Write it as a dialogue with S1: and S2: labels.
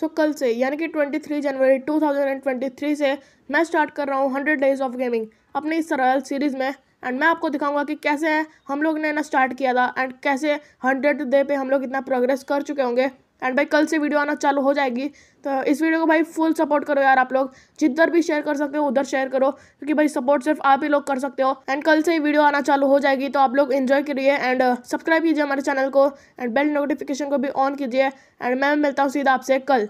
S1: सो so, कल से यानी कि 23 जनवरी 2023 से मैं स्टार्ट कर रहा हूँ 100 डेज ऑफ गेमिंग अपने इस रॉयल सीरीज़ में एंड मैं आपको दिखाऊंगा कि कैसे हम लोग ने ना स्टार्ट किया था एंड कैसे हंड्रेड डे पे हम लोग इतना प्रोग्रेस कर चुके होंगे एंड भाई कल से वीडियो आना चालू हो जाएगी तो इस वीडियो को भाई फुल सपोर्ट करो यार आप लोग जिधर भी शेयर कर सकते हो उधर शेयर करो क्योंकि भाई सपोर्ट सिर्फ आप ही लोग कर सकते हो एंड कल से वीडियो आना चालू हो जाएगी तो आप लोग इन्जॉय करिए एंड सब्सक्राइब uh, कीजिए हमारे चैनल को एंड बेल नोटिफिकेशन को भी ऑन कीजिए एंड मैं मिलता हूँ सीधा आपसे कल